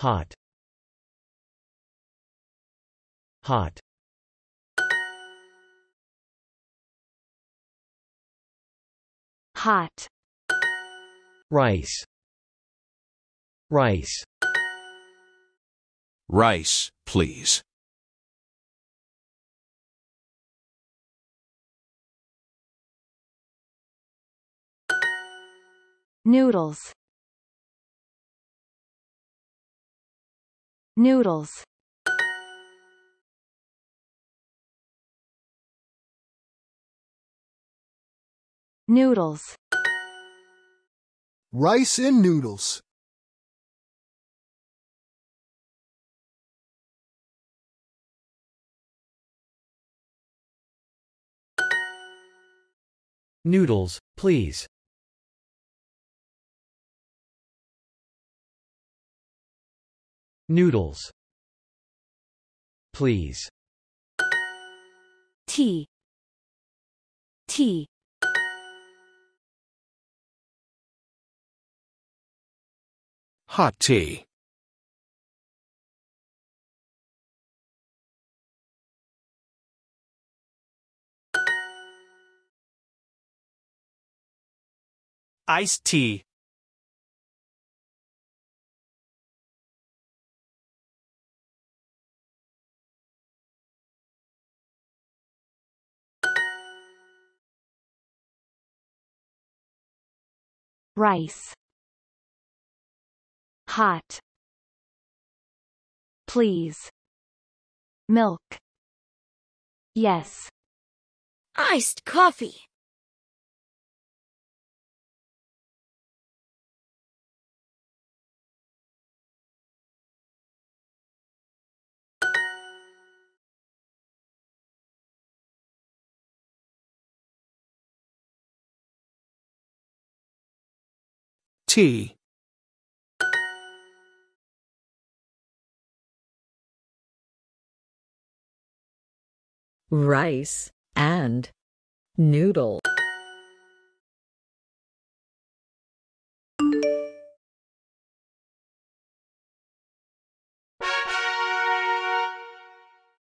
hot hot hot rice rice rice please noodles Noodles Noodles Rice and noodles Noodles, please. Noodles. Please. Tea. Tea. Hot tea. Iced tea. rice hot please milk yes iced coffee T rice and noodle